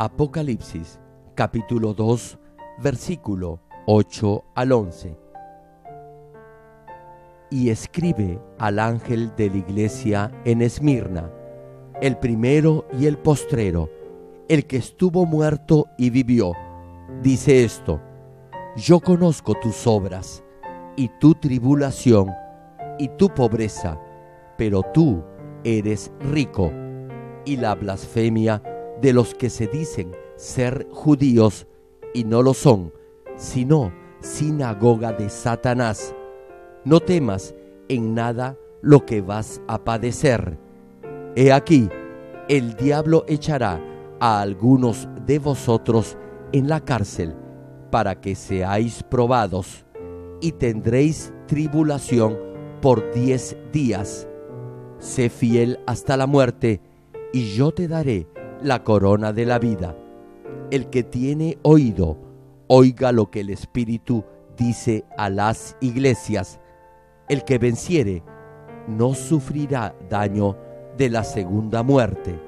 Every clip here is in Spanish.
Apocalipsis capítulo 2 versículo 8 al 11. Y escribe al ángel de la iglesia en Esmirna, el primero y el postrero, el que estuvo muerto y vivió. Dice esto, yo conozco tus obras y tu tribulación y tu pobreza, pero tú eres rico, y la blasfemia de los que se dicen ser judíos y no lo son, sino sinagoga de Satanás. No temas en nada lo que vas a padecer. He aquí, el diablo echará a algunos de vosotros en la cárcel para que seáis probados y tendréis tribulación por diez días. Sé fiel hasta la muerte y yo te daré la corona de la vida. El que tiene oído, oiga lo que el Espíritu dice a las iglesias. El que venciere, no sufrirá daño de la segunda muerte.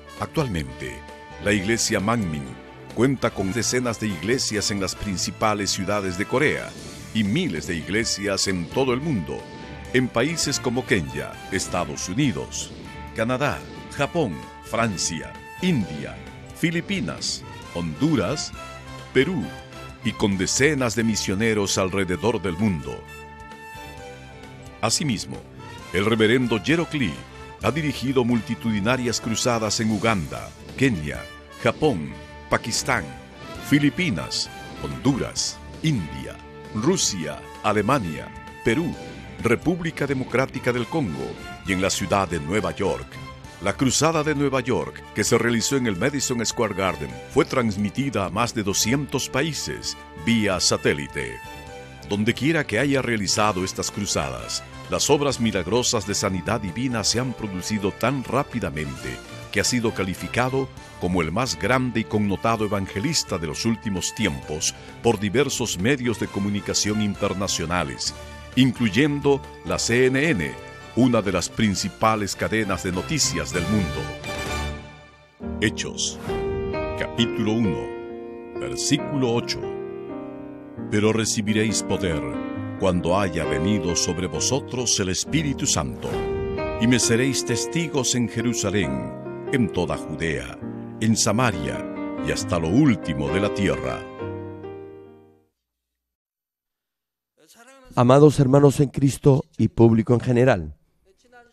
Actualmente, la iglesia Mangmin cuenta con decenas de iglesias en las principales ciudades de Corea y miles de iglesias en todo el mundo, en países como Kenia, Estados Unidos, Canadá, Japón, Francia, India, Filipinas, Honduras, Perú y con decenas de misioneros alrededor del mundo. Asimismo, el reverendo Jero ha dirigido multitudinarias cruzadas en Uganda, Kenia, Japón, Pakistán, Filipinas, Honduras, India, Rusia, Alemania, Perú, República Democrática del Congo y en la ciudad de Nueva York. La Cruzada de Nueva York, que se realizó en el Madison Square Garden, fue transmitida a más de 200 países vía satélite. Donde quiera que haya realizado estas cruzadas, las obras milagrosas de sanidad divina se han producido tan rápidamente que ha sido calificado como el más grande y connotado evangelista de los últimos tiempos por diversos medios de comunicación internacionales, incluyendo la CNN, una de las principales cadenas de noticias del mundo. Hechos, capítulo 1, versículo 8. Pero recibiréis poder cuando haya venido sobre vosotros el Espíritu Santo, y me seréis testigos en Jerusalén, en toda Judea, en Samaria y hasta lo último de la tierra. Amados hermanos en Cristo y público en general,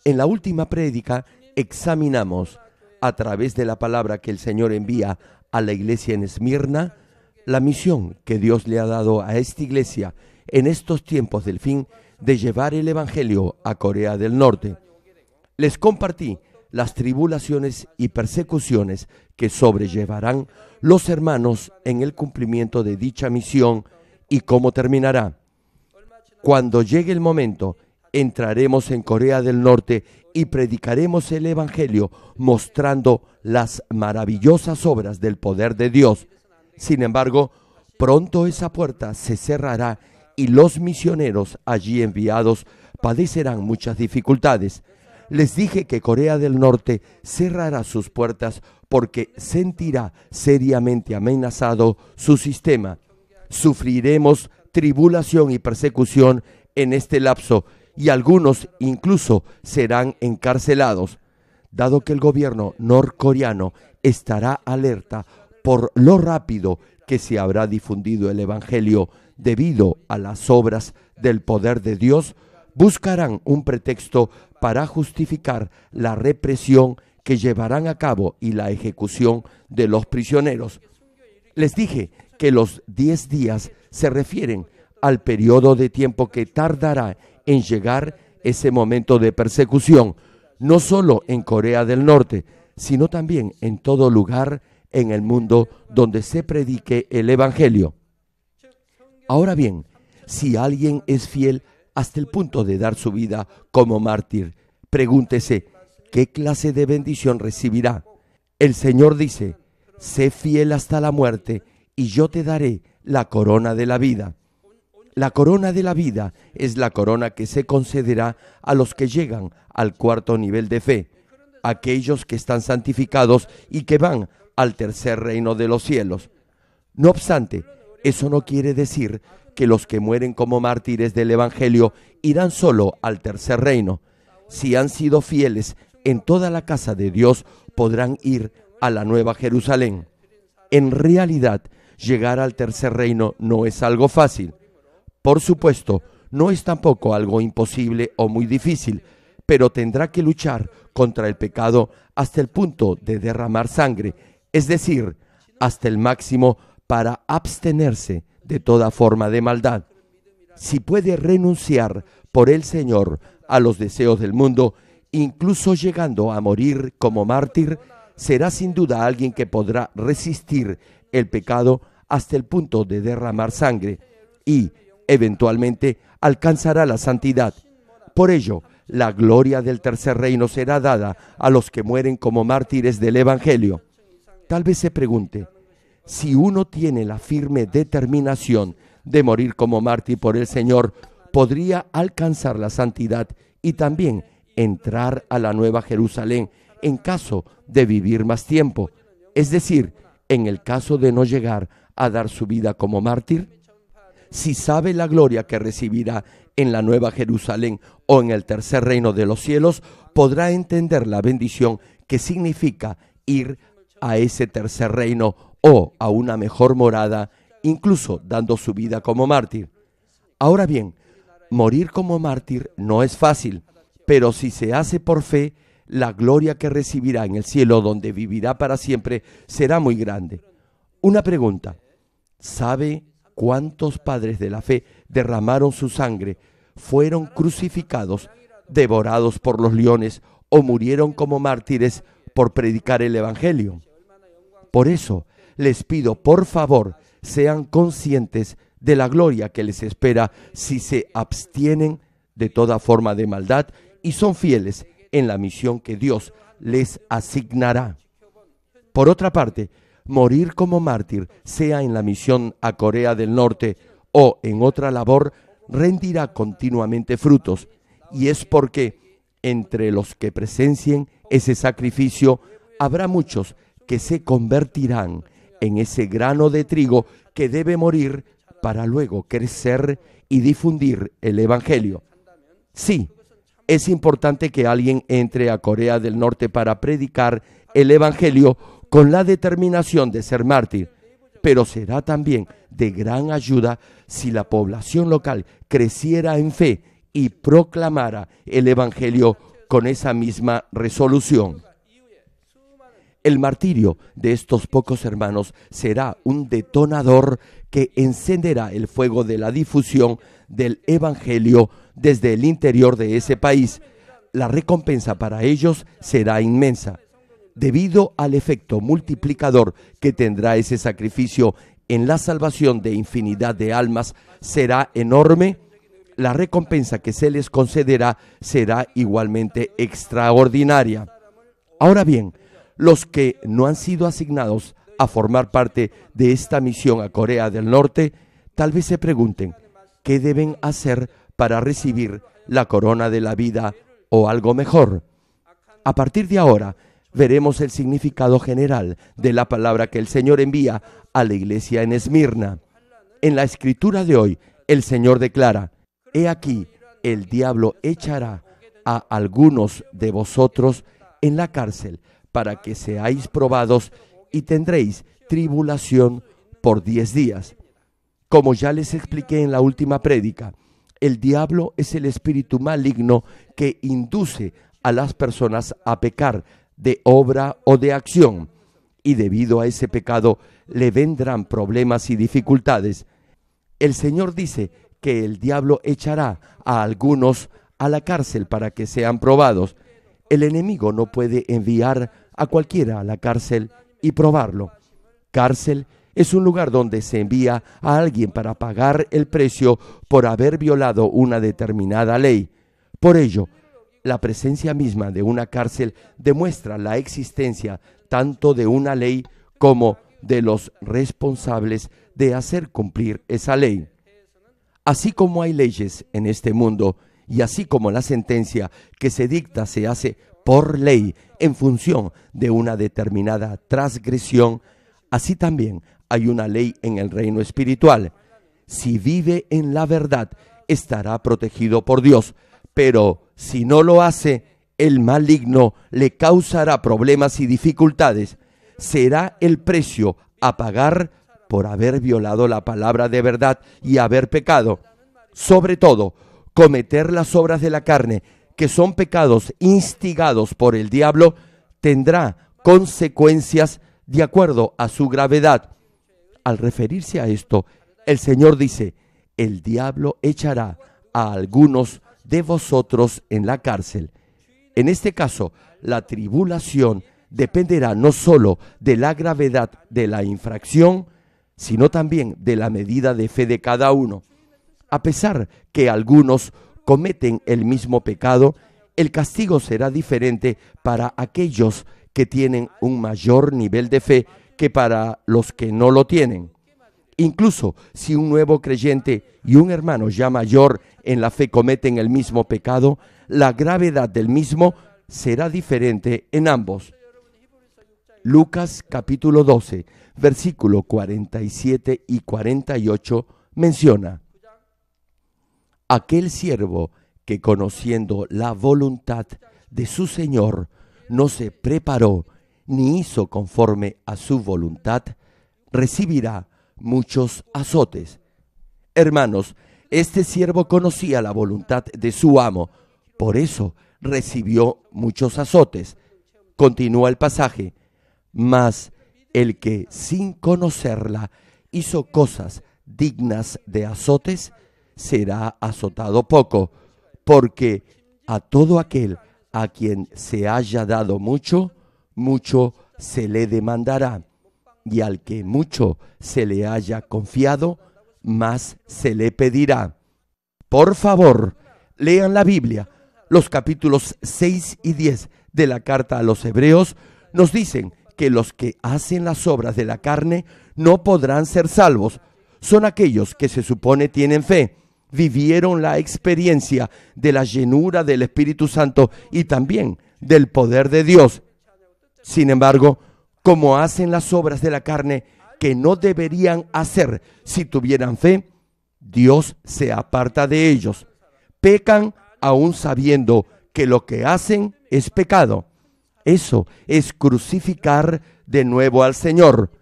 en la última prédica examinamos, a través de la palabra que el Señor envía a la iglesia en Esmirna, la misión que Dios le ha dado a esta iglesia en estos tiempos del fin de llevar el Evangelio a Corea del Norte. Les compartí las tribulaciones y persecuciones que sobrellevarán los hermanos en el cumplimiento de dicha misión y cómo terminará. Cuando llegue el momento, entraremos en Corea del Norte y predicaremos el Evangelio mostrando las maravillosas obras del poder de Dios. Sin embargo, pronto esa puerta se cerrará y los misioneros allí enviados padecerán muchas dificultades. Les dije que Corea del Norte cerrará sus puertas porque sentirá seriamente amenazado su sistema. Sufriremos tribulación y persecución en este lapso y algunos incluso serán encarcelados, dado que el gobierno norcoreano estará alerta por lo rápido que se habrá difundido el Evangelio debido a las obras del poder de Dios, buscarán un pretexto para justificar la represión que llevarán a cabo y la ejecución de los prisioneros. Les dije que los 10 días se refieren al periodo de tiempo que tardará en llegar ese momento de persecución, no solo en Corea del Norte, sino también en todo lugar en el mundo donde se predique el Evangelio. Ahora bien, si alguien es fiel hasta el punto de dar su vida como mártir, pregúntese, ¿qué clase de bendición recibirá? El Señor dice, sé fiel hasta la muerte y yo te daré la corona de la vida. La corona de la vida es la corona que se concederá a los que llegan al cuarto nivel de fe, aquellos que están santificados y que van al tercer reino de los cielos. No obstante, eso no quiere decir que los que mueren como mártires del Evangelio irán solo al tercer reino. Si han sido fieles en toda la casa de Dios, podrán ir a la nueva Jerusalén. En realidad, llegar al tercer reino no es algo fácil. Por supuesto, no es tampoco algo imposible o muy difícil, pero tendrá que luchar contra el pecado hasta el punto de derramar sangre, es decir, hasta el máximo para abstenerse de toda forma de maldad. Si puede renunciar por el Señor a los deseos del mundo, incluso llegando a morir como mártir, será sin duda alguien que podrá resistir el pecado hasta el punto de derramar sangre y, eventualmente, alcanzará la santidad. Por ello, la gloria del tercer reino será dada a los que mueren como mártires del Evangelio. Tal vez se pregunte, si uno tiene la firme determinación de morir como mártir por el Señor, podría alcanzar la santidad y también entrar a la Nueva Jerusalén en caso de vivir más tiempo, es decir, en el caso de no llegar a dar su vida como mártir? Si sabe la gloria que recibirá en la Nueva Jerusalén o en el tercer reino de los cielos, podrá entender la bendición que significa ir a ese tercer reino o a una mejor morada, incluso dando su vida como mártir. Ahora bien, morir como mártir no es fácil, pero si se hace por fe, la gloria que recibirá en el cielo donde vivirá para siempre será muy grande. Una pregunta, ¿sabe cuántos padres de la fe derramaron su sangre, fueron crucificados, devorados por los leones o murieron como mártires por predicar el Evangelio? Por eso, les pido por favor sean conscientes de la gloria que les espera si se abstienen de toda forma de maldad y son fieles en la misión que Dios les asignará. Por otra parte, morir como mártir, sea en la misión a Corea del Norte o en otra labor, rendirá continuamente frutos. Y es porque entre los que presencien ese sacrificio habrá muchos que se convertirán en ese grano de trigo que debe morir para luego crecer y difundir el Evangelio. Sí, es importante que alguien entre a Corea del Norte para predicar el Evangelio con la determinación de ser mártir, pero será también de gran ayuda si la población local creciera en fe y proclamara el Evangelio con esa misma resolución. El martirio de estos pocos hermanos será un detonador que encenderá el fuego de la difusión del Evangelio desde el interior de ese país. La recompensa para ellos será inmensa. Debido al efecto multiplicador que tendrá ese sacrificio en la salvación de infinidad de almas, será enorme la recompensa que se les concederá será igualmente extraordinaria. Ahora bien, los que no han sido asignados a formar parte de esta misión a Corea del Norte, tal vez se pregunten, ¿qué deben hacer para recibir la corona de la vida o algo mejor? A partir de ahora, veremos el significado general de la palabra que el Señor envía a la iglesia en Esmirna. En la escritura de hoy, el Señor declara, He aquí, el diablo echará a algunos de vosotros en la cárcel para que seáis probados y tendréis tribulación por diez días. Como ya les expliqué en la última prédica, el diablo es el espíritu maligno que induce a las personas a pecar de obra o de acción, y debido a ese pecado le vendrán problemas y dificultades. El Señor dice que el diablo echará a algunos a la cárcel para que sean probados. El enemigo no puede enviar a cualquiera a la cárcel y probarlo. Cárcel es un lugar donde se envía a alguien para pagar el precio por haber violado una determinada ley. Por ello, la presencia misma de una cárcel demuestra la existencia tanto de una ley como de los responsables de hacer cumplir esa ley. Así como hay leyes en este mundo y así como la sentencia que se dicta se hace por ley en función de una determinada transgresión, así también hay una ley en el reino espiritual. Si vive en la verdad, estará protegido por Dios, pero si no lo hace, el maligno le causará problemas y dificultades. Será el precio a pagar por haber violado la palabra de verdad y haber pecado. Sobre todo, cometer las obras de la carne que son pecados instigados por el diablo, tendrá consecuencias de acuerdo a su gravedad. Al referirse a esto, el Señor dice, el diablo echará a algunos de vosotros en la cárcel. En este caso, la tribulación dependerá no sólo de la gravedad de la infracción, sino también de la medida de fe de cada uno. A pesar que algunos cometen el mismo pecado, el castigo será diferente para aquellos que tienen un mayor nivel de fe que para los que no lo tienen. Incluso si un nuevo creyente y un hermano ya mayor en la fe cometen el mismo pecado, la gravedad del mismo será diferente en ambos. Lucas capítulo 12, versículo 47 y 48 menciona, aquel siervo que conociendo la voluntad de su Señor no se preparó ni hizo conforme a su voluntad, recibirá muchos azotes. Hermanos, este siervo conocía la voluntad de su amo, por eso recibió muchos azotes. Continúa el pasaje, mas el que sin conocerla hizo cosas dignas de azotes, será azotado poco, porque a todo aquel a quien se haya dado mucho, mucho se le demandará, y al que mucho se le haya confiado, más se le pedirá. Por favor, lean la Biblia. Los capítulos 6 y 10 de la carta a los Hebreos nos dicen que los que hacen las obras de la carne no podrán ser salvos. Son aquellos que se supone tienen fe, vivieron la experiencia de la llenura del Espíritu Santo y también del poder de Dios. Sin embargo, como hacen las obras de la carne que no deberían hacer si tuvieran fe, Dios se aparta de ellos. Pecan aún sabiendo que lo que hacen es pecado. Eso es crucificar de nuevo al Señor.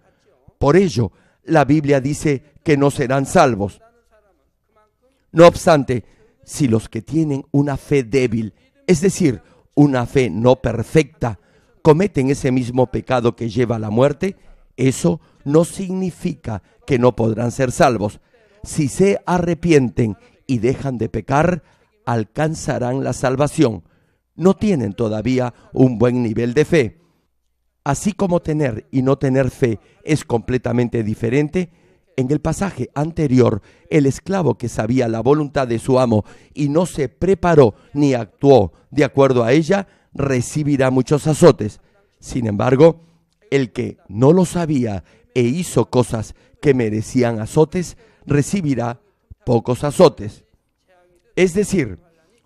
Por ello, la Biblia dice que no serán salvos. No obstante, si los que tienen una fe débil, es decir, una fe no perfecta, cometen ese mismo pecado que lleva a la muerte, eso no significa que no podrán ser salvos. Si se arrepienten y dejan de pecar, alcanzarán la salvación. No tienen todavía un buen nivel de fe. Así como tener y no tener fe es completamente diferente, en el pasaje anterior, el esclavo que sabía la voluntad de su amo y no se preparó ni actuó de acuerdo a ella, recibirá muchos azotes. Sin embargo, el que no lo sabía e hizo cosas que merecían azotes, recibirá pocos azotes. Es decir,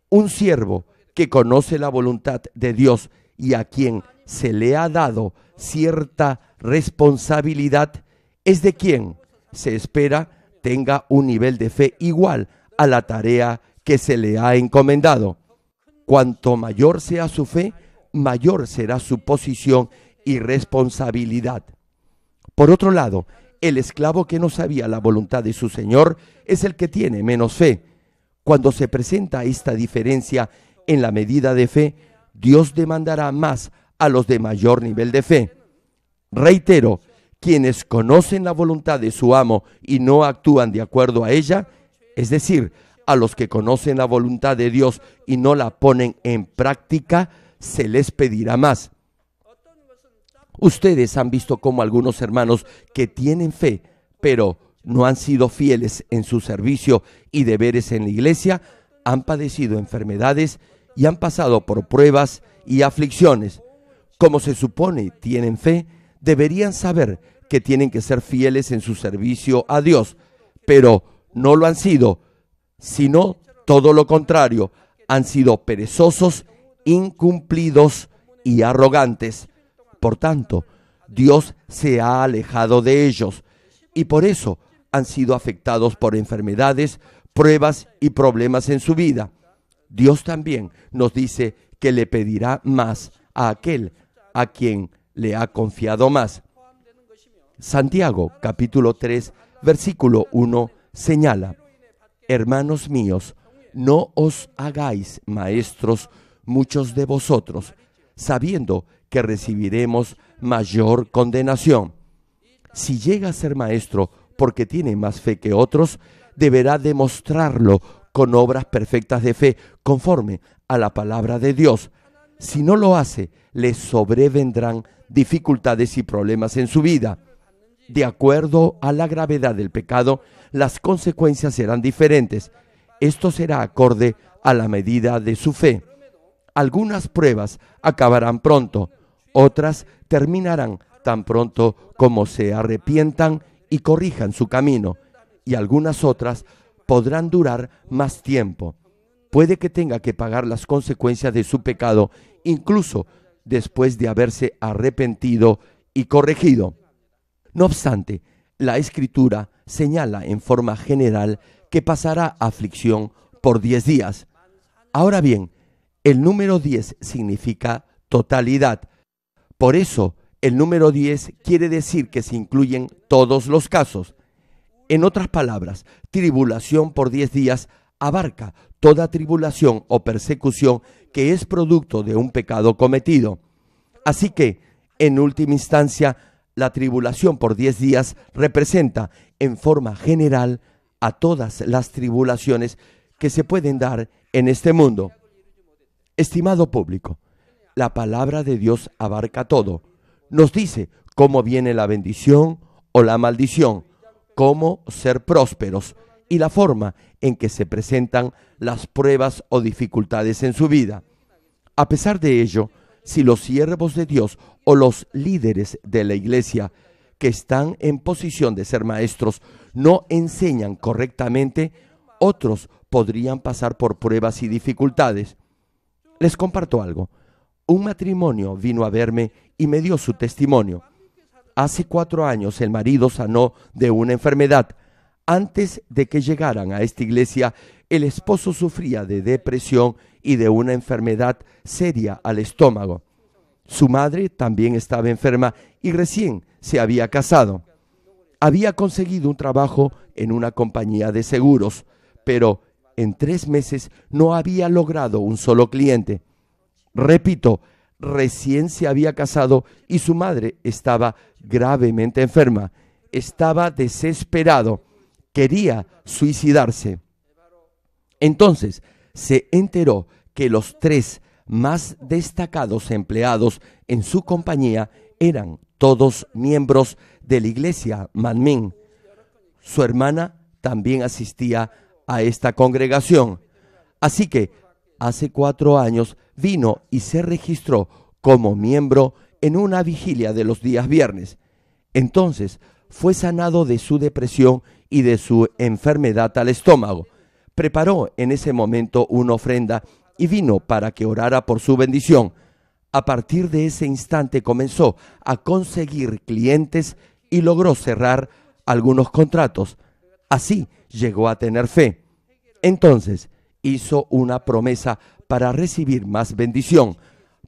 un siervo que conoce la voluntad de Dios y a quien se le ha dado cierta responsabilidad, es de quien se espera tenga un nivel de fe igual a la tarea que se le ha encomendado. Cuanto mayor sea su fe, mayor será su posición y responsabilidad. Por otro lado, el esclavo que no sabía la voluntad de su Señor es el que tiene menos fe. Cuando se presenta esta diferencia en la medida de fe, Dios demandará más a los de mayor nivel de fe. Reitero, quienes conocen la voluntad de su amo y no actúan de acuerdo a ella, es decir, a los que conocen la voluntad de Dios y no la ponen en práctica, se les pedirá más. Ustedes han visto cómo algunos hermanos que tienen fe, pero no han sido fieles en su servicio y deberes en la iglesia, han padecido enfermedades y han pasado por pruebas y aflicciones. Como se supone, tienen fe, deberían saber que tienen que ser fieles en su servicio a Dios, pero no lo han sido, sino todo lo contrario, han sido perezosos, incumplidos y arrogantes. Por tanto, Dios se ha alejado de ellos y por eso han sido afectados por enfermedades, pruebas y problemas en su vida. Dios también nos dice que le pedirá más a aquel a quien le ha confiado más. Santiago capítulo 3 versículo 1 señala, Hermanos míos, no os hagáis maestros muchos de vosotros, sabiendo que recibiremos mayor condenación. Si llega a ser maestro porque tiene más fe que otros, deberá demostrarlo con obras perfectas de fe, conforme a la palabra de Dios. Si no lo hace, le sobrevendrán dificultades y problemas en su vida. De acuerdo a la gravedad del pecado, las consecuencias serán diferentes. Esto será acorde a la medida de su fe. Algunas pruebas acabarán pronto, otras terminarán tan pronto como se arrepientan y corrijan su camino, y algunas otras podrán durar más tiempo. Puede que tenga que pagar las consecuencias de su pecado, incluso después de haberse arrepentido y corregido. No obstante, la escritura señala en forma general que pasará aflicción por diez días. Ahora bien, el número 10 significa totalidad. Por eso, el número 10 quiere decir que se incluyen todos los casos. En otras palabras, tribulación por diez días abarca toda tribulación o persecución que es producto de un pecado cometido. Así que, en última instancia, la tribulación por 10 días representa en forma general a todas las tribulaciones que se pueden dar en este mundo. Estimado público, la palabra de Dios abarca todo. Nos dice cómo viene la bendición o la maldición, cómo ser prósperos y la forma en que se presentan las pruebas o dificultades en su vida. A pesar de ello, si los siervos de Dios o los líderes de la iglesia que están en posición de ser maestros no enseñan correctamente, otros podrían pasar por pruebas y dificultades. Les comparto algo. Un matrimonio vino a verme y me dio su testimonio. Hace cuatro años el marido sanó de una enfermedad antes de que llegaran a esta iglesia, el esposo sufría de depresión y de una enfermedad seria al estómago. Su madre también estaba enferma y recién se había casado. Había conseguido un trabajo en una compañía de seguros, pero en tres meses no había logrado un solo cliente. Repito, recién se había casado y su madre estaba gravemente enferma. Estaba desesperado quería suicidarse. Entonces se enteró que los tres más destacados empleados en su compañía eran todos miembros de la iglesia Manmin. Su hermana también asistía a esta congregación. Así que hace cuatro años vino y se registró como miembro en una vigilia de los días viernes. Entonces fue sanado de su depresión y de su enfermedad al estómago. Preparó en ese momento una ofrenda y vino para que orara por su bendición. A partir de ese instante comenzó a conseguir clientes y logró cerrar algunos contratos. Así llegó a tener fe. Entonces hizo una promesa para recibir más bendición.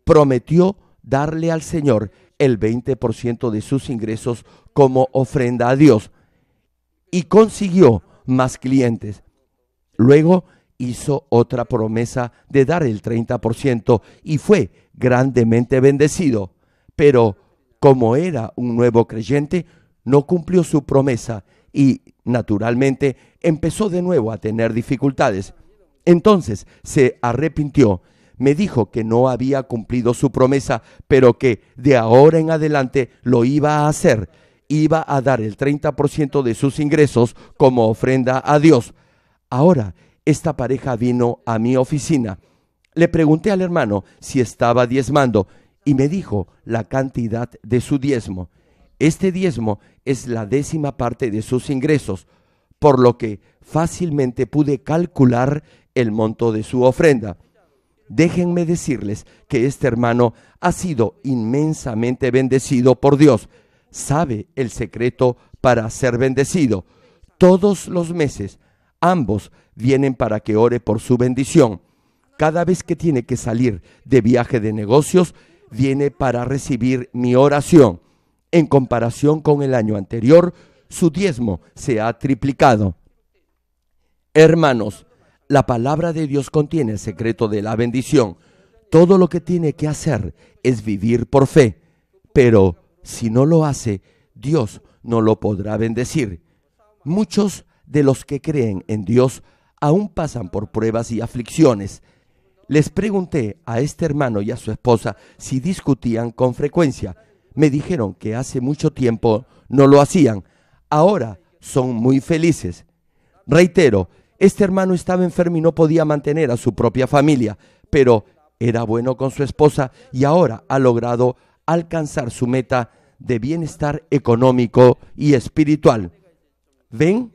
Prometió darle al Señor el 20% de sus ingresos como ofrenda a Dios y consiguió más clientes. Luego hizo otra promesa de dar el 30% y fue grandemente bendecido. Pero como era un nuevo creyente, no cumplió su promesa y naturalmente empezó de nuevo a tener dificultades. Entonces se arrepintió me dijo que no había cumplido su promesa, pero que de ahora en adelante lo iba a hacer. Iba a dar el 30% de sus ingresos como ofrenda a Dios. Ahora, esta pareja vino a mi oficina. Le pregunté al hermano si estaba diezmando y me dijo la cantidad de su diezmo. Este diezmo es la décima parte de sus ingresos, por lo que fácilmente pude calcular el monto de su ofrenda. Déjenme decirles que este hermano ha sido inmensamente bendecido por Dios. Sabe el secreto para ser bendecido. Todos los meses ambos vienen para que ore por su bendición. Cada vez que tiene que salir de viaje de negocios, viene para recibir mi oración. En comparación con el año anterior, su diezmo se ha triplicado. Hermanos, la palabra de Dios contiene el secreto de la bendición. Todo lo que tiene que hacer es vivir por fe, pero si no lo hace, Dios no lo podrá bendecir. Muchos de los que creen en Dios aún pasan por pruebas y aflicciones. Les pregunté a este hermano y a su esposa si discutían con frecuencia. Me dijeron que hace mucho tiempo no lo hacían. Ahora son muy felices. Reitero, este hermano estaba enfermo y no podía mantener a su propia familia, pero era bueno con su esposa y ahora ha logrado alcanzar su meta de bienestar económico y espiritual. ¿Ven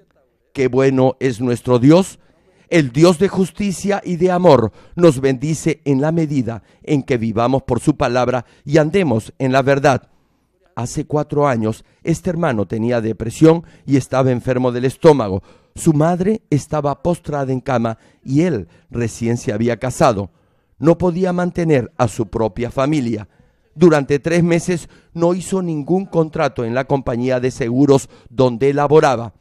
qué bueno es nuestro Dios? El Dios de justicia y de amor nos bendice en la medida en que vivamos por su palabra y andemos en la verdad. Hace cuatro años este hermano tenía depresión y estaba enfermo del estómago. Su madre estaba postrada en cama y él recién se había casado. No podía mantener a su propia familia. Durante tres meses no hizo ningún contrato en la compañía de seguros donde elaboraba.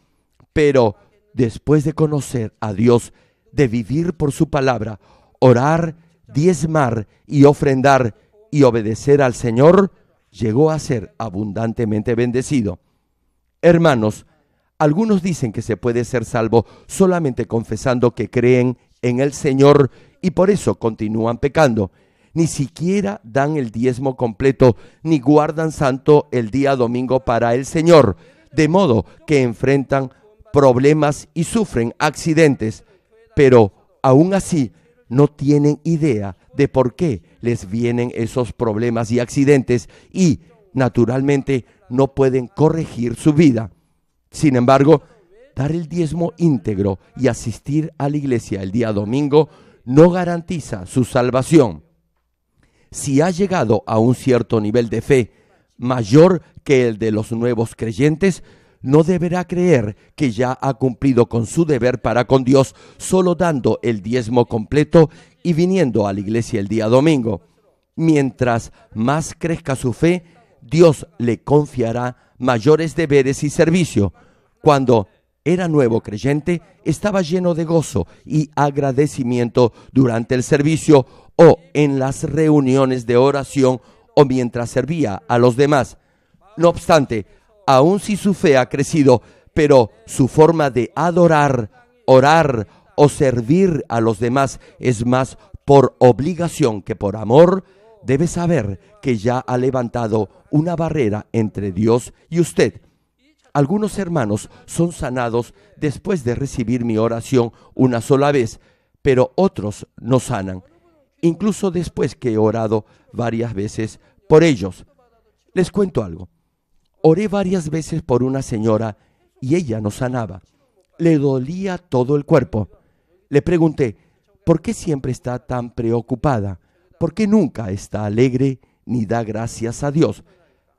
Pero después de conocer a Dios, de vivir por su palabra, orar, diezmar y ofrendar y obedecer al Señor, llegó a ser abundantemente bendecido. Hermanos, algunos dicen que se puede ser salvo solamente confesando que creen en el Señor y por eso continúan pecando. Ni siquiera dan el diezmo completo, ni guardan santo el día domingo para el Señor, de modo que enfrentan problemas y sufren accidentes, pero aún así no tienen idea de por qué les vienen esos problemas y accidentes y naturalmente no pueden corregir su vida. Sin embargo, dar el diezmo íntegro y asistir a la iglesia el día domingo no garantiza su salvación. Si ha llegado a un cierto nivel de fe mayor que el de los nuevos creyentes, no deberá creer que ya ha cumplido con su deber para con Dios solo dando el diezmo completo y viniendo a la iglesia el día domingo. Mientras más crezca su fe, Dios le confiará mayores deberes y servicio. Cuando era nuevo creyente, estaba lleno de gozo y agradecimiento durante el servicio o en las reuniones de oración o mientras servía a los demás. No obstante, aun si su fe ha crecido, pero su forma de adorar, orar o servir a los demás es más por obligación que por amor, debe saber que ya ha levantado una barrera entre Dios y usted algunos hermanos son sanados después de recibir mi oración una sola vez, pero otros no sanan, incluso después que he orado varias veces por ellos. Les cuento algo. Oré varias veces por una señora y ella no sanaba. Le dolía todo el cuerpo. Le pregunté, ¿por qué siempre está tan preocupada? ¿Por qué nunca está alegre ni da gracias a Dios?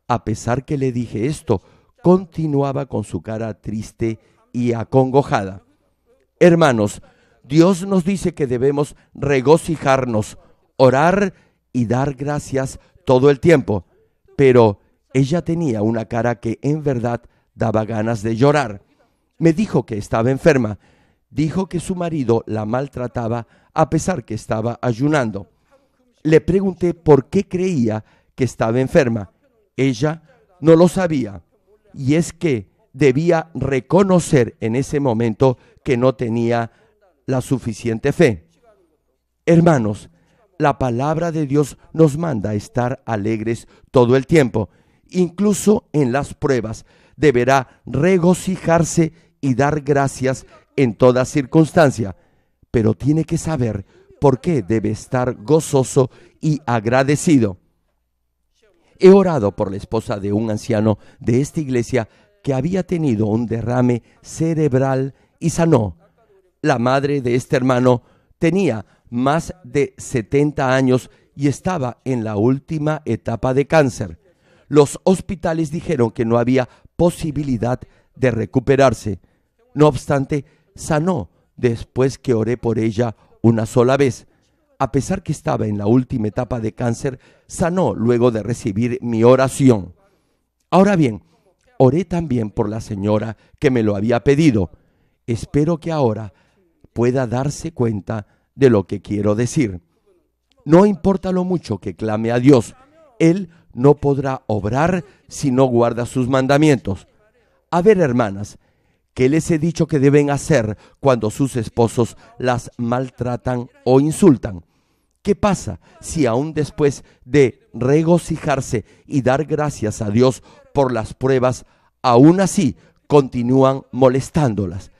A pesar que le dije esto, continuaba con su cara triste y acongojada. Hermanos, Dios nos dice que debemos regocijarnos, orar y dar gracias todo el tiempo, pero ella tenía una cara que en verdad daba ganas de llorar. Me dijo que estaba enferma, dijo que su marido la maltrataba a pesar que estaba ayunando. Le pregunté por qué creía que estaba enferma. Ella no lo sabía y es que debía reconocer en ese momento que no tenía la suficiente fe. Hermanos, la palabra de Dios nos manda estar alegres todo el tiempo, incluso en las pruebas. Deberá regocijarse y dar gracias en toda circunstancia, pero tiene que saber por qué debe estar gozoso y agradecido. He orado por la esposa de un anciano de esta iglesia que había tenido un derrame cerebral y sanó. La madre de este hermano tenía más de 70 años y estaba en la última etapa de cáncer. Los hospitales dijeron que no había posibilidad de recuperarse. No obstante, sanó después que oré por ella una sola vez. A pesar que estaba en la última etapa de cáncer, sanó luego de recibir mi oración. Ahora bien, oré también por la señora que me lo había pedido. Espero que ahora pueda darse cuenta de lo que quiero decir. No importa lo mucho que clame a Dios, Él no podrá obrar si no guarda sus mandamientos. A ver, hermanas, ¿qué les he dicho que deben hacer cuando sus esposos las maltratan o insultan? ¿Qué pasa si aún después de regocijarse y dar gracias a Dios por las pruebas, aún así continúan molestándolas?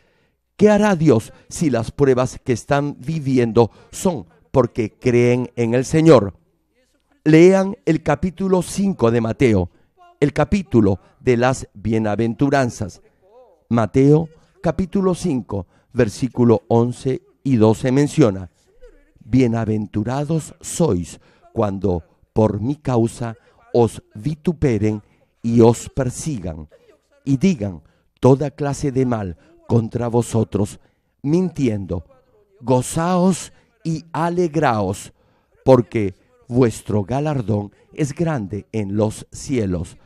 ¿Qué hará Dios si las pruebas que están viviendo son porque creen en el Señor? Lean el capítulo 5 de Mateo, el capítulo de las bienaventuranzas. Mateo capítulo 5, versículo 11 y 12 menciona, bienaventurados sois cuando por mi causa os vituperen y os persigan y digan toda clase de mal contra vosotros, mintiendo. Gozaos y alegraos, porque vuestro galardón es grande en los cielos,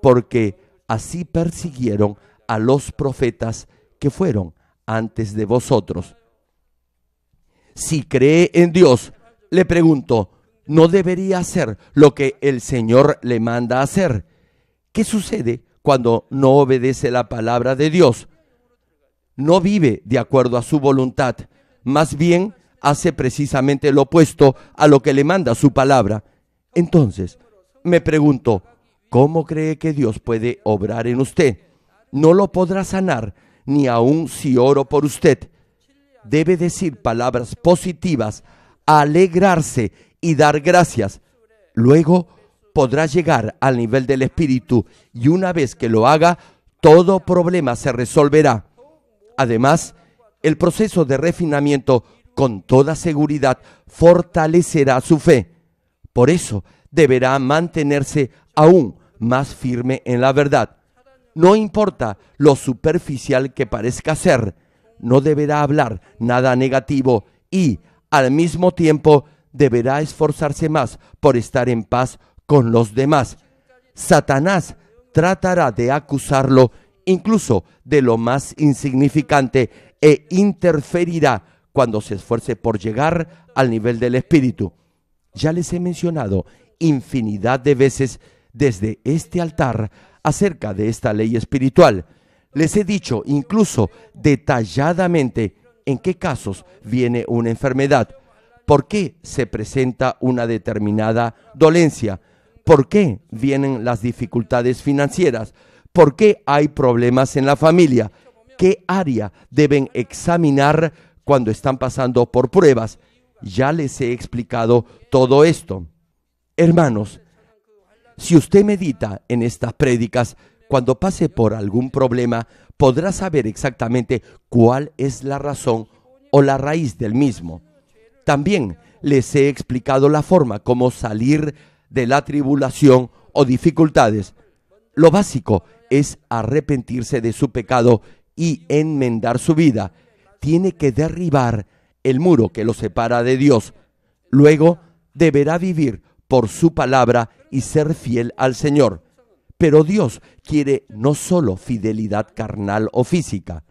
porque así persiguieron a los profetas que fueron antes de vosotros si cree en Dios, le pregunto, ¿no debería hacer lo que el Señor le manda hacer? ¿Qué sucede cuando no obedece la palabra de Dios? No vive de acuerdo a su voluntad, más bien hace precisamente lo opuesto a lo que le manda su palabra. Entonces, me pregunto, ¿cómo cree que Dios puede obrar en usted? No lo podrá sanar, ni aun si oro por usted debe decir palabras positivas, alegrarse y dar gracias. Luego podrá llegar al nivel del espíritu y una vez que lo haga, todo problema se resolverá. Además, el proceso de refinamiento con toda seguridad fortalecerá su fe. Por eso deberá mantenerse aún más firme en la verdad. No importa lo superficial que parezca ser, no deberá hablar nada negativo y, al mismo tiempo, deberá esforzarse más por estar en paz con los demás. Satanás tratará de acusarlo incluso de lo más insignificante e interferirá cuando se esfuerce por llegar al nivel del espíritu. Ya les he mencionado infinidad de veces desde este altar acerca de esta ley espiritual. Les he dicho incluso detalladamente en qué casos viene una enfermedad, por qué se presenta una determinada dolencia, por qué vienen las dificultades financieras, por qué hay problemas en la familia, qué área deben examinar cuando están pasando por pruebas. Ya les he explicado todo esto. Hermanos, si usted medita en estas prédicas, cuando pase por algún problema, podrá saber exactamente cuál es la razón o la raíz del mismo. También les he explicado la forma como salir de la tribulación o dificultades. Lo básico es arrepentirse de su pecado y enmendar su vida. Tiene que derribar el muro que lo separa de Dios. Luego deberá vivir por su palabra y ser fiel al Señor. Pero Dios quiere no solo fidelidad carnal o física.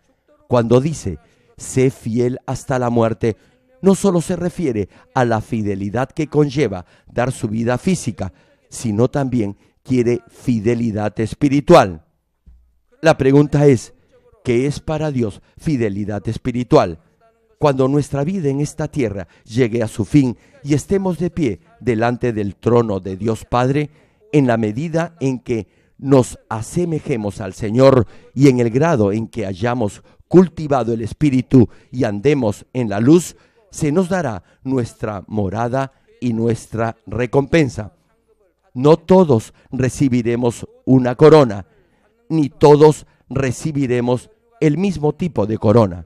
Cuando dice, sé fiel hasta la muerte, no solo se refiere a la fidelidad que conlleva dar su vida física, sino también quiere fidelidad espiritual. La pregunta es, ¿qué es para Dios fidelidad espiritual? Cuando nuestra vida en esta tierra llegue a su fin y estemos de pie delante del trono de Dios Padre, en la medida en que nos asemejemos al Señor y en el grado en que hayamos cultivado el Espíritu y andemos en la luz, se nos dará nuestra morada y nuestra recompensa. No todos recibiremos una corona, ni todos recibiremos el mismo tipo de corona.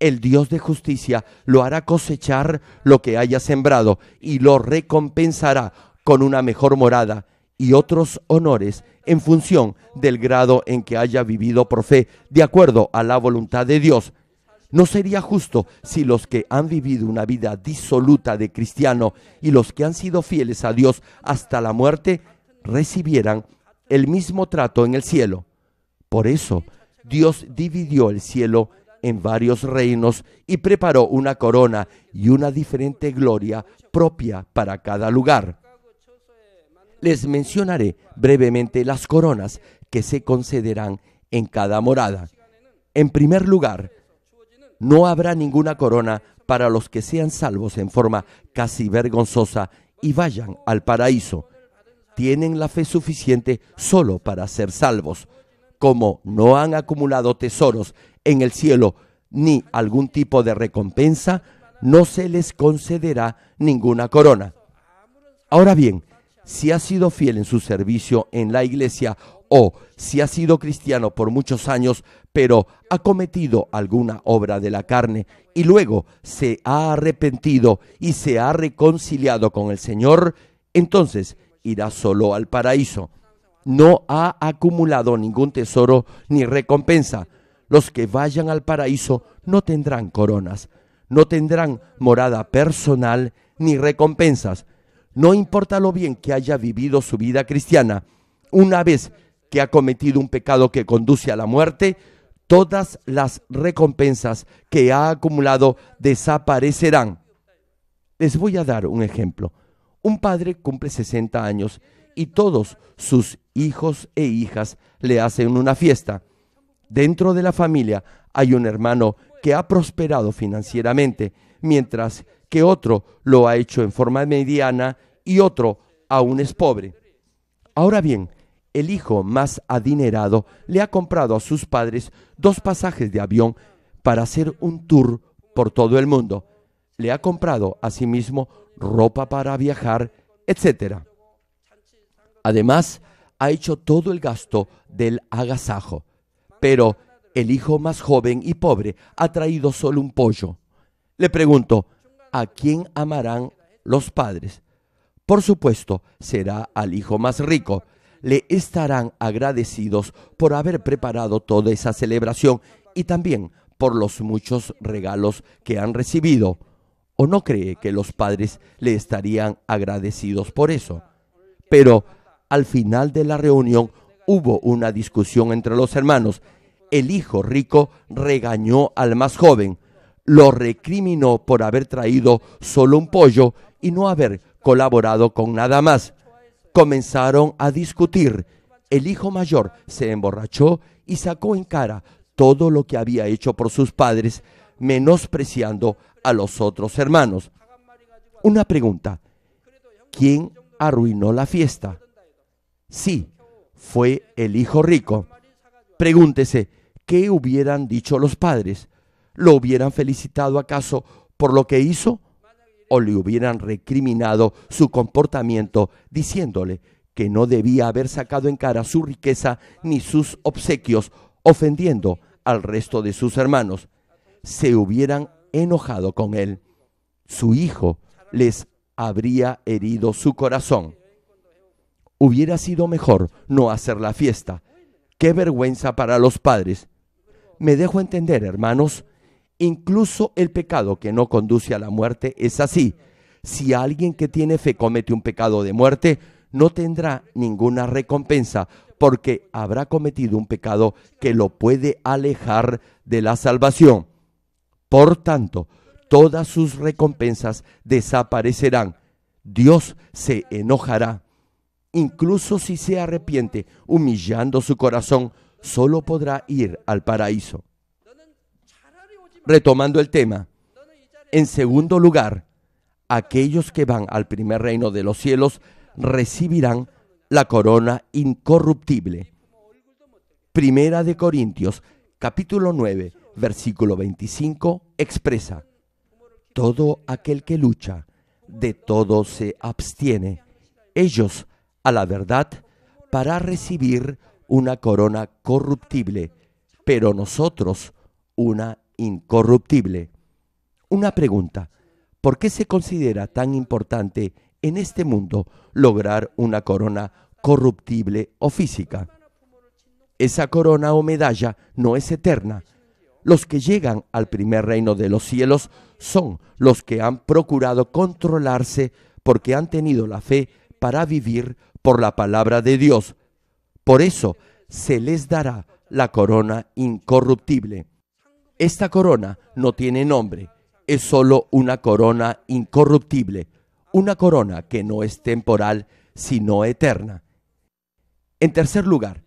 El Dios de justicia lo hará cosechar lo que haya sembrado y lo recompensará con una mejor morada y otros honores en función del grado en que haya vivido por fe, de acuerdo a la voluntad de Dios. No sería justo si los que han vivido una vida disoluta de cristiano y los que han sido fieles a Dios hasta la muerte recibieran el mismo trato en el cielo. Por eso, Dios dividió el cielo en varios reinos y preparó una corona y una diferente gloria propia para cada lugar les mencionaré brevemente las coronas que se concederán en cada morada. En primer lugar, no habrá ninguna corona para los que sean salvos en forma casi vergonzosa y vayan al paraíso. Tienen la fe suficiente solo para ser salvos. Como no han acumulado tesoros en el cielo ni algún tipo de recompensa, no se les concederá ninguna corona. Ahora bien, si ha sido fiel en su servicio en la iglesia o si ha sido cristiano por muchos años, pero ha cometido alguna obra de la carne y luego se ha arrepentido y se ha reconciliado con el Señor, entonces irá solo al paraíso. No ha acumulado ningún tesoro ni recompensa. Los que vayan al paraíso no tendrán coronas, no tendrán morada personal ni recompensas, no importa lo bien que haya vivido su vida cristiana, una vez que ha cometido un pecado que conduce a la muerte, todas las recompensas que ha acumulado desaparecerán. Les voy a dar un ejemplo. Un padre cumple 60 años y todos sus hijos e hijas le hacen una fiesta. Dentro de la familia hay un hermano que ha prosperado financieramente, mientras que otro lo ha hecho en forma mediana y otro aún es pobre. Ahora bien, el hijo más adinerado le ha comprado a sus padres dos pasajes de avión para hacer un tour por todo el mundo. Le ha comprado a sí mismo ropa para viajar, etc. Además, ha hecho todo el gasto del agasajo, pero el hijo más joven y pobre ha traído solo un pollo. Le pregunto, a quién amarán los padres. Por supuesto, será al hijo más rico. Le estarán agradecidos por haber preparado toda esa celebración y también por los muchos regalos que han recibido. ¿O no cree que los padres le estarían agradecidos por eso? Pero al final de la reunión hubo una discusión entre los hermanos. El hijo rico regañó al más joven lo recriminó por haber traído solo un pollo y no haber colaborado con nada más. Comenzaron a discutir. El hijo mayor se emborrachó y sacó en cara todo lo que había hecho por sus padres, menospreciando a los otros hermanos. Una pregunta. ¿Quién arruinó la fiesta? Sí, fue el hijo rico. Pregúntese, ¿qué hubieran dicho los padres? ¿Lo hubieran felicitado acaso por lo que hizo? ¿O le hubieran recriminado su comportamiento diciéndole que no debía haber sacado en cara su riqueza ni sus obsequios, ofendiendo al resto de sus hermanos? Se hubieran enojado con él. Su hijo les habría herido su corazón. Hubiera sido mejor no hacer la fiesta. Qué vergüenza para los padres. Me dejo entender, hermanos, Incluso el pecado que no conduce a la muerte es así. Si alguien que tiene fe comete un pecado de muerte, no tendrá ninguna recompensa porque habrá cometido un pecado que lo puede alejar de la salvación. Por tanto, todas sus recompensas desaparecerán. Dios se enojará. Incluso si se arrepiente, humillando su corazón, solo podrá ir al paraíso retomando el tema, en segundo lugar, aquellos que van al primer reino de los cielos recibirán la corona incorruptible. Primera de Corintios, capítulo 9, versículo 25, expresa, todo aquel que lucha, de todo se abstiene. Ellos, a la verdad, para recibir una corona corruptible, pero nosotros una incorruptible. Una pregunta, ¿por qué se considera tan importante en este mundo lograr una corona corruptible o física? Esa corona o medalla no es eterna. Los que llegan al primer reino de los cielos son los que han procurado controlarse porque han tenido la fe para vivir por la palabra de Dios. Por eso se les dará la corona incorruptible. Esta corona no tiene nombre, es solo una corona incorruptible, una corona que no es temporal, sino eterna. En tercer lugar,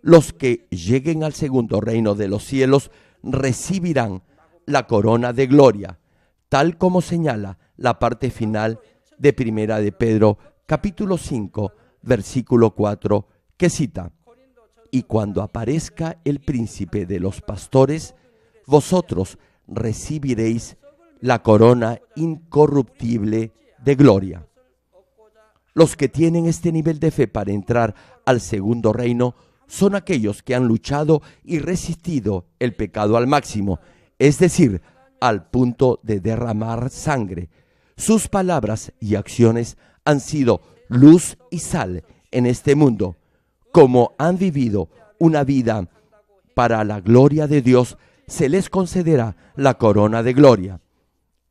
los que lleguen al segundo reino de los cielos recibirán la corona de gloria, tal como señala la parte final de Primera de Pedro, capítulo 5, versículo 4, que cita, Y cuando aparezca el príncipe de los pastores, vosotros recibiréis la corona incorruptible de gloria. Los que tienen este nivel de fe para entrar al segundo reino son aquellos que han luchado y resistido el pecado al máximo, es decir, al punto de derramar sangre. Sus palabras y acciones han sido luz y sal en este mundo, como han vivido una vida para la gloria de Dios se les concederá la corona de gloria.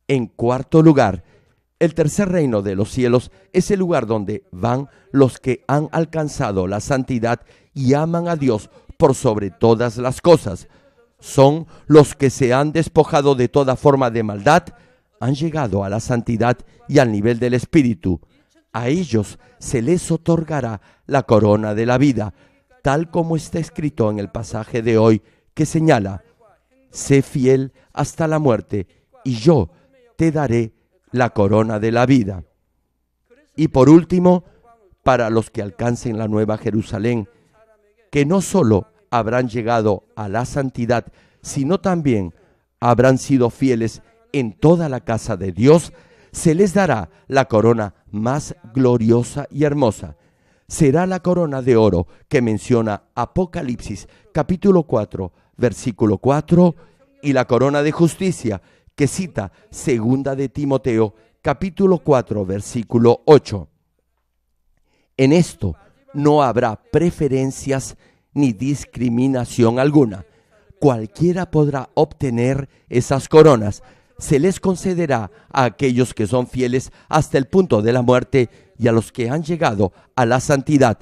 En cuarto lugar, el tercer reino de los cielos es el lugar donde van los que han alcanzado la santidad y aman a Dios por sobre todas las cosas. Son los que se han despojado de toda forma de maldad, han llegado a la santidad y al nivel del Espíritu. A ellos se les otorgará la corona de la vida, tal como está escrito en el pasaje de hoy que señala, sé fiel hasta la muerte, y yo te daré la corona de la vida. Y por último, para los que alcancen la nueva Jerusalén, que no solo habrán llegado a la santidad, sino también habrán sido fieles en toda la casa de Dios, se les dará la corona más gloriosa y hermosa. Será la corona de oro que menciona Apocalipsis capítulo 4 versículo 4, y la corona de justicia que cita segunda de Timoteo capítulo 4 versículo 8. En esto no habrá preferencias ni discriminación alguna. Cualquiera podrá obtener esas coronas. Se les concederá a aquellos que son fieles hasta el punto de la muerte y a los que han llegado a la santidad.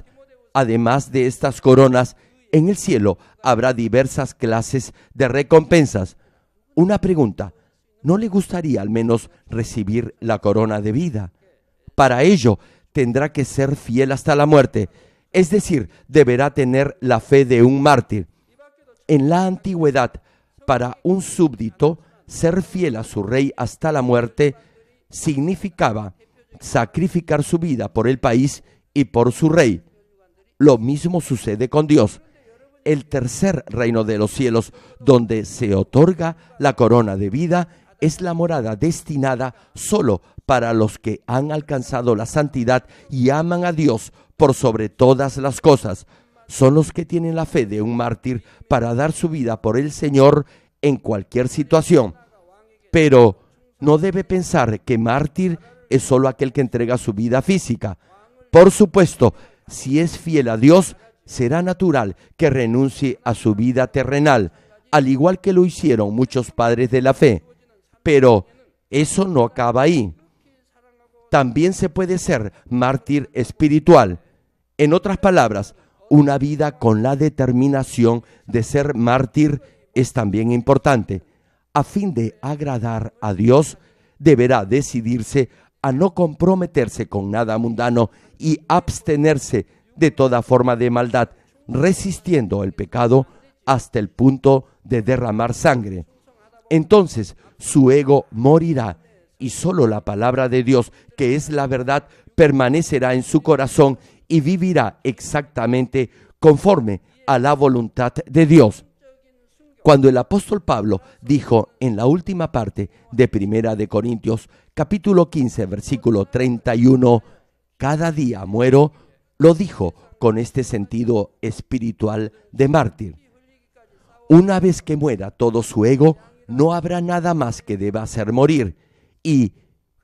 Además de estas coronas, en el cielo habrá diversas clases de recompensas. Una pregunta, ¿no le gustaría al menos recibir la corona de vida? Para ello tendrá que ser fiel hasta la muerte, es decir, deberá tener la fe de un mártir. En la antigüedad, para un súbdito, ser fiel a su rey hasta la muerte significaba sacrificar su vida por el país y por su rey. Lo mismo sucede con Dios el tercer reino de los cielos, donde se otorga la corona de vida, es la morada destinada solo para los que han alcanzado la santidad y aman a Dios por sobre todas las cosas. Son los que tienen la fe de un mártir para dar su vida por el Señor en cualquier situación. Pero no debe pensar que mártir es solo aquel que entrega su vida física. Por supuesto, si es fiel a Dios, será natural que renuncie a su vida terrenal, al igual que lo hicieron muchos padres de la fe. Pero eso no acaba ahí. También se puede ser mártir espiritual. En otras palabras, una vida con la determinación de ser mártir es también importante. A fin de agradar a Dios, deberá decidirse a no comprometerse con nada mundano y abstenerse de toda forma de maldad, resistiendo el pecado hasta el punto de derramar sangre. Entonces su ego morirá y solo la palabra de Dios, que es la verdad, permanecerá en su corazón y vivirá exactamente conforme a la voluntad de Dios. Cuando el apóstol Pablo dijo en la última parte de Primera de Corintios, capítulo 15, versículo 31, cada día muero lo dijo con este sentido espiritual de mártir. Una vez que muera todo su ego, no habrá nada más que deba hacer morir. ¿Y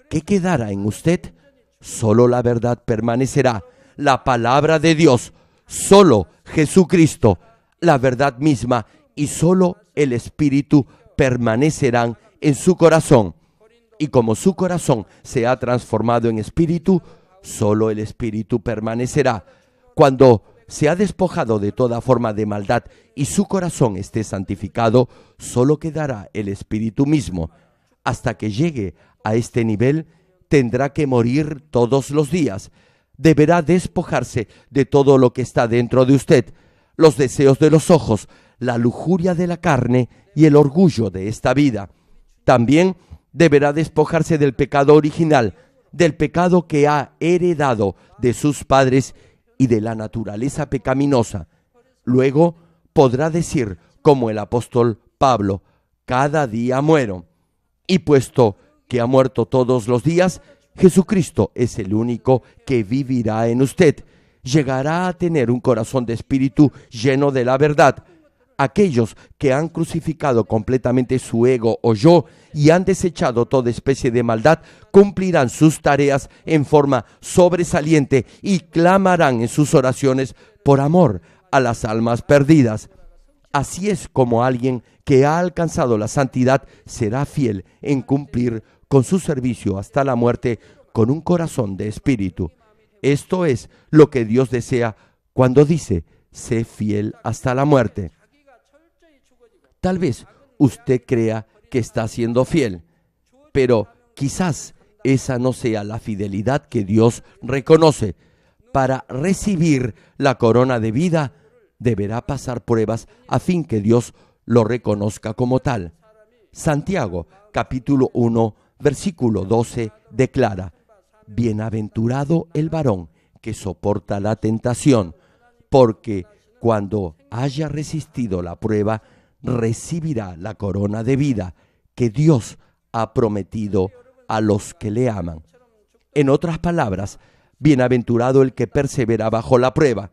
qué quedará en usted? Solo la verdad permanecerá, la palabra de Dios, solo Jesucristo, la verdad misma y solo el Espíritu permanecerán en su corazón. Y como su corazón se ha transformado en espíritu, Solo el espíritu permanecerá cuando se ha despojado de toda forma de maldad y su corazón esté santificado, solo quedará el espíritu mismo. Hasta que llegue a este nivel, tendrá que morir todos los días. Deberá despojarse de todo lo que está dentro de usted, los deseos de los ojos, la lujuria de la carne y el orgullo de esta vida. También deberá despojarse del pecado original, del pecado que ha heredado de sus padres y de la naturaleza pecaminosa. Luego podrá decir, como el apóstol Pablo, cada día muero. Y puesto que ha muerto todos los días, Jesucristo es el único que vivirá en usted. Llegará a tener un corazón de espíritu lleno de la verdad aquellos que han crucificado completamente su ego o yo y han desechado toda especie de maldad, cumplirán sus tareas en forma sobresaliente y clamarán en sus oraciones por amor a las almas perdidas. Así es como alguien que ha alcanzado la santidad será fiel en cumplir con su servicio hasta la muerte con un corazón de espíritu. Esto es lo que Dios desea cuando dice, sé fiel hasta la muerte. Tal vez usted crea que está siendo fiel, pero quizás esa no sea la fidelidad que Dios reconoce. Para recibir la corona de vida, deberá pasar pruebas a fin que Dios lo reconozca como tal. Santiago capítulo 1 versículo 12 declara, Bienaventurado el varón que soporta la tentación, porque cuando haya resistido la prueba, recibirá la corona de vida que Dios ha prometido a los que le aman. En otras palabras, bienaventurado el que persevera bajo la prueba.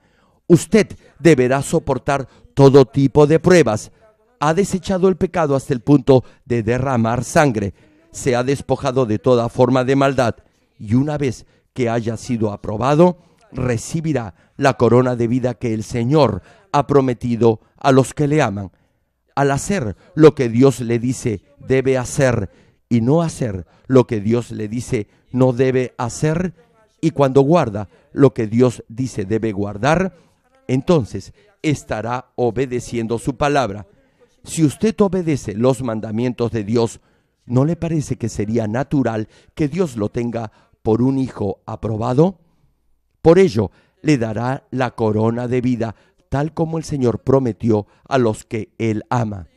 Usted deberá soportar todo tipo de pruebas. Ha desechado el pecado hasta el punto de derramar sangre. Se ha despojado de toda forma de maldad. Y una vez que haya sido aprobado, recibirá la corona de vida que el Señor ha prometido a los que le aman al hacer lo que Dios le dice debe hacer y no hacer lo que Dios le dice no debe hacer y cuando guarda lo que Dios dice debe guardar, entonces estará obedeciendo su palabra. Si usted obedece los mandamientos de Dios, ¿no le parece que sería natural que Dios lo tenga por un hijo aprobado? Por ello, le dará la corona de vida tal como el Señor prometió a los que Él ama.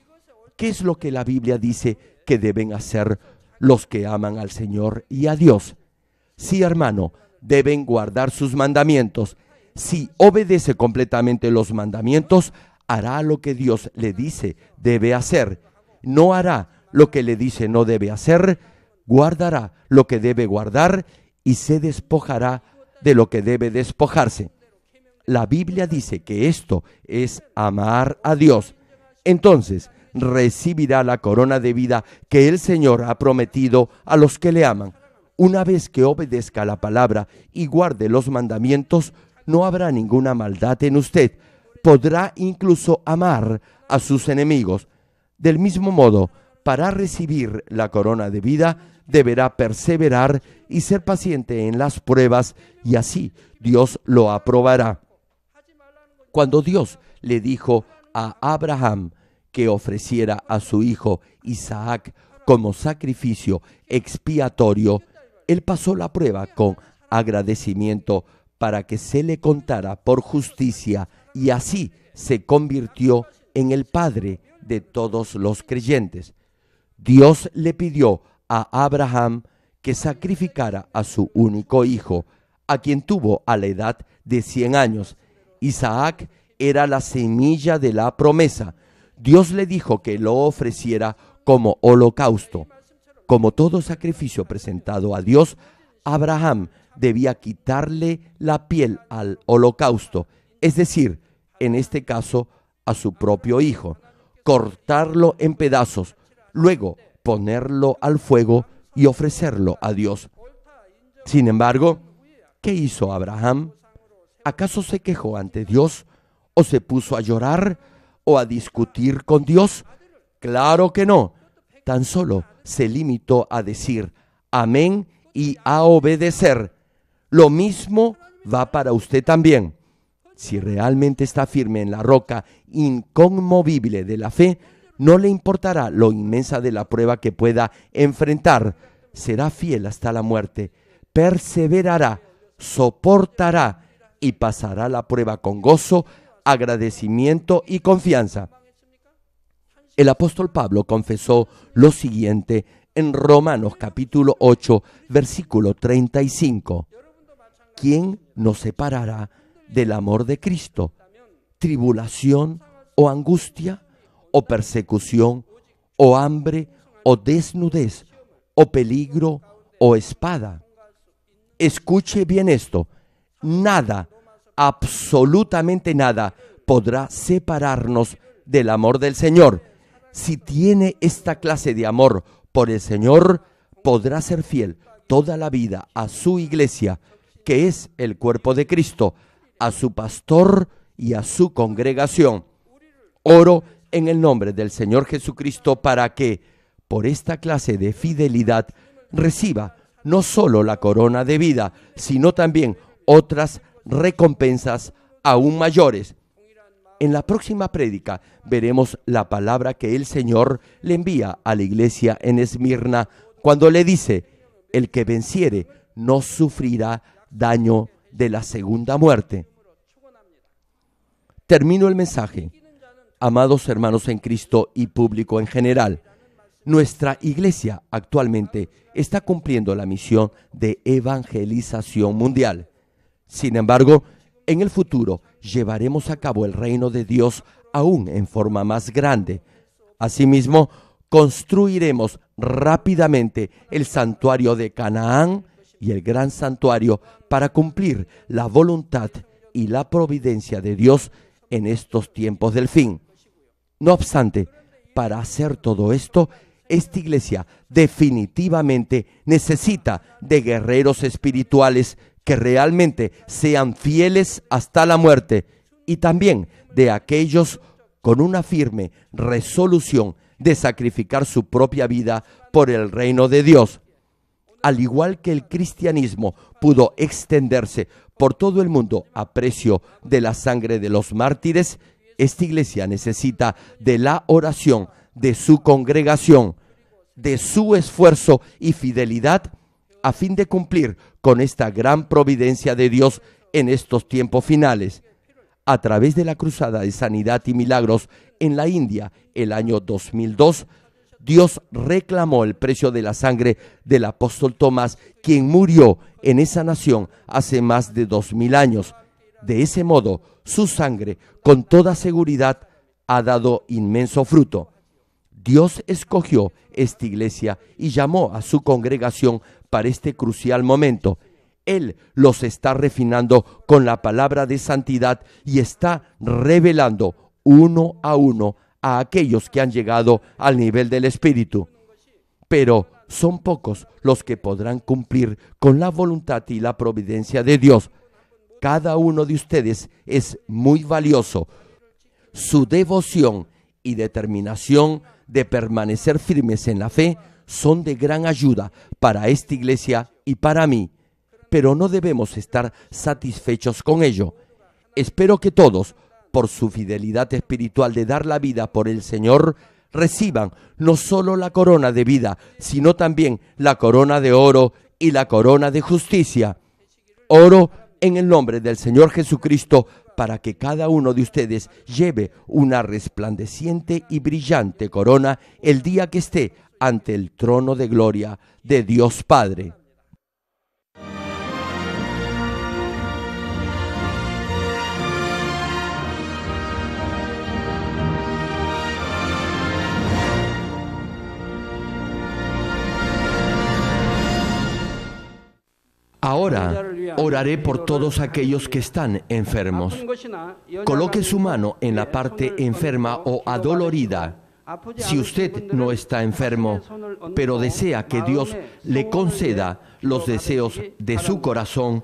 ¿Qué es lo que la Biblia dice que deben hacer los que aman al Señor y a Dios? Sí, hermano, deben guardar sus mandamientos. Si obedece completamente los mandamientos, hará lo que Dios le dice debe hacer. No hará lo que le dice no debe hacer, guardará lo que debe guardar y se despojará de lo que debe despojarse la Biblia dice que esto es amar a Dios, entonces recibirá la corona de vida que el Señor ha prometido a los que le aman. Una vez que obedezca la palabra y guarde los mandamientos, no habrá ninguna maldad en usted. Podrá incluso amar a sus enemigos. Del mismo modo, para recibir la corona de vida, deberá perseverar y ser paciente en las pruebas y así Dios lo aprobará cuando Dios le dijo a Abraham que ofreciera a su hijo Isaac como sacrificio expiatorio, él pasó la prueba con agradecimiento para que se le contara por justicia y así se convirtió en el Padre de todos los creyentes. Dios le pidió a Abraham que sacrificara a su único hijo, a quien tuvo a la edad de 100 años, Isaac era la semilla de la promesa. Dios le dijo que lo ofreciera como holocausto. Como todo sacrificio presentado a Dios, Abraham debía quitarle la piel al holocausto, es decir, en este caso, a su propio hijo, cortarlo en pedazos, luego ponerlo al fuego y ofrecerlo a Dios. Sin embargo, ¿qué hizo Abraham? ¿Acaso se quejó ante Dios? ¿O se puso a llorar? ¿O a discutir con Dios? Claro que no. Tan solo se limitó a decir amén y a obedecer. Lo mismo va para usted también. Si realmente está firme en la roca inconmovible de la fe, no le importará lo inmensa de la prueba que pueda enfrentar. Será fiel hasta la muerte, perseverará, soportará y pasará la prueba con gozo, agradecimiento y confianza. El apóstol Pablo confesó lo siguiente en Romanos capítulo 8, versículo 35. ¿Quién nos separará del amor de Cristo? ¿Tribulación o angustia o persecución o hambre o desnudez o peligro o espada? Escuche bien esto. Nada absolutamente nada podrá separarnos del amor del Señor. Si tiene esta clase de amor por el Señor, podrá ser fiel toda la vida a su iglesia, que es el cuerpo de Cristo, a su pastor y a su congregación. Oro en el nombre del Señor Jesucristo para que, por esta clase de fidelidad, reciba no solo la corona de vida, sino también otras recompensas aún mayores. En la próxima prédica veremos la palabra que el Señor le envía a la iglesia en Esmirna cuando le dice, el que venciere no sufrirá daño de la segunda muerte. Termino el mensaje. Amados hermanos en Cristo y público en general, nuestra iglesia actualmente está cumpliendo la misión de evangelización mundial. Sin embargo, en el futuro llevaremos a cabo el reino de Dios aún en forma más grande. Asimismo, construiremos rápidamente el santuario de Canaán y el gran santuario para cumplir la voluntad y la providencia de Dios en estos tiempos del fin. No obstante, para hacer todo esto, esta iglesia definitivamente necesita de guerreros espirituales que realmente sean fieles hasta la muerte y también de aquellos con una firme resolución de sacrificar su propia vida por el reino de Dios. Al igual que el cristianismo pudo extenderse por todo el mundo a precio de la sangre de los mártires, esta iglesia necesita de la oración de su congregación, de su esfuerzo y fidelidad a fin de cumplir con esta gran providencia de Dios en estos tiempos finales. A través de la cruzada de sanidad y milagros en la India, el año 2002, Dios reclamó el precio de la sangre del apóstol Tomás, quien murió en esa nación hace más de dos mil años. De ese modo, su sangre, con toda seguridad, ha dado inmenso fruto. Dios escogió esta iglesia y llamó a su congregación para este crucial momento. Él los está refinando con la palabra de santidad y está revelando uno a uno a aquellos que han llegado al nivel del Espíritu. Pero son pocos los que podrán cumplir con la voluntad y la providencia de Dios. Cada uno de ustedes es muy valioso. Su devoción y determinación de permanecer firmes en la fe son de gran ayuda para esta iglesia y para mí, pero no debemos estar satisfechos con ello. Espero que todos, por su fidelidad espiritual de dar la vida por el Señor, reciban no solo la corona de vida, sino también la corona de oro y la corona de justicia. Oro en el nombre del Señor Jesucristo para que cada uno de ustedes lleve una resplandeciente y brillante corona el día que esté ante el trono de gloria de Dios Padre. Ahora oraré por todos aquellos que están enfermos. Coloque su mano en la parte enferma o adolorida si usted no está enfermo, pero desea que Dios le conceda los deseos de su corazón,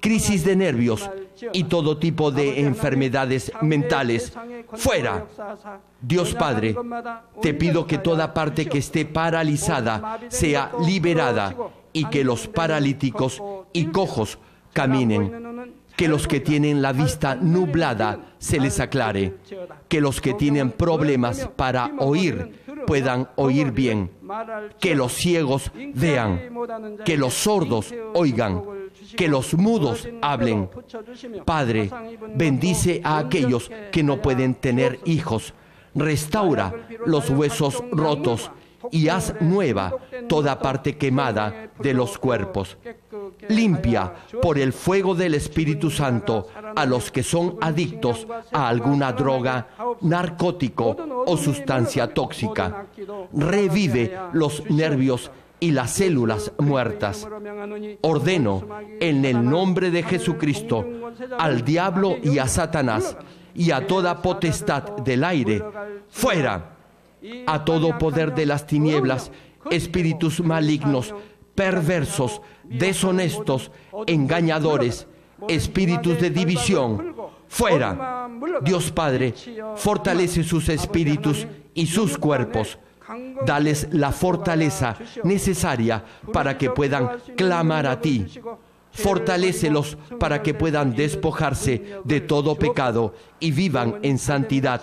crisis de nervios y todo tipo de enfermedades mentales. Fuera. Dios Padre, te pido que toda parte que esté paralizada sea liberada y que los paralíticos y cojos caminen. Que los que tienen la vista nublada se les aclare. Que los que tienen problemas para oír puedan oír bien. Que los ciegos vean. Que los sordos oigan que los mudos hablen. Padre, bendice a aquellos que no pueden tener hijos. Restaura los huesos rotos y haz nueva toda parte quemada de los cuerpos. Limpia por el fuego del Espíritu Santo a los que son adictos a alguna droga, narcótico o sustancia tóxica. Revive los nervios y las células muertas. Ordeno en el nombre de Jesucristo al diablo y a Satanás y a toda potestad del aire, fuera, a todo poder de las tinieblas, espíritus malignos, perversos, deshonestos, engañadores, espíritus de división, fuera. Dios Padre, fortalece sus espíritus y sus cuerpos Dales la fortaleza necesaria para que puedan clamar a ti. Fortalécelos para que puedan despojarse de todo pecado y vivan en santidad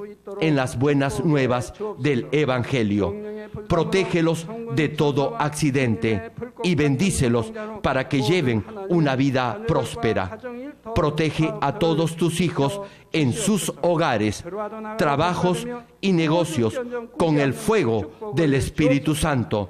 en las buenas nuevas del Evangelio. Protégelos de todo accidente y bendícelos para que lleven una vida próspera. Protege a todos tus hijos en sus hogares, trabajos y negocios con el fuego del Espíritu Santo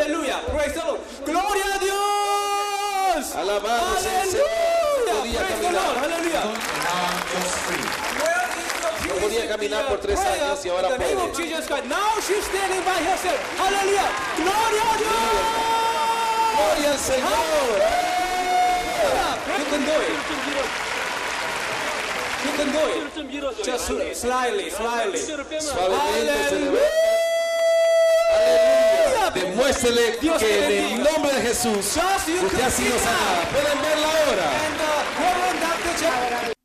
Aleluya. Praise the Lord. Gloria a Dios. Alabado sea. Aleluya. Praise the Lord. Aleluya. No podía caminar por tres años y ahora puede. Now she's standing by herself. Aleluya. Gloria a Dios. Gloria al Señor. You can do it. You can do it. Just slyly, slyly. Suavemente. Aleluya. Demuéstrele Dios que en el nombre de Jesús usted ha sido sanada. Pueden verla ahora.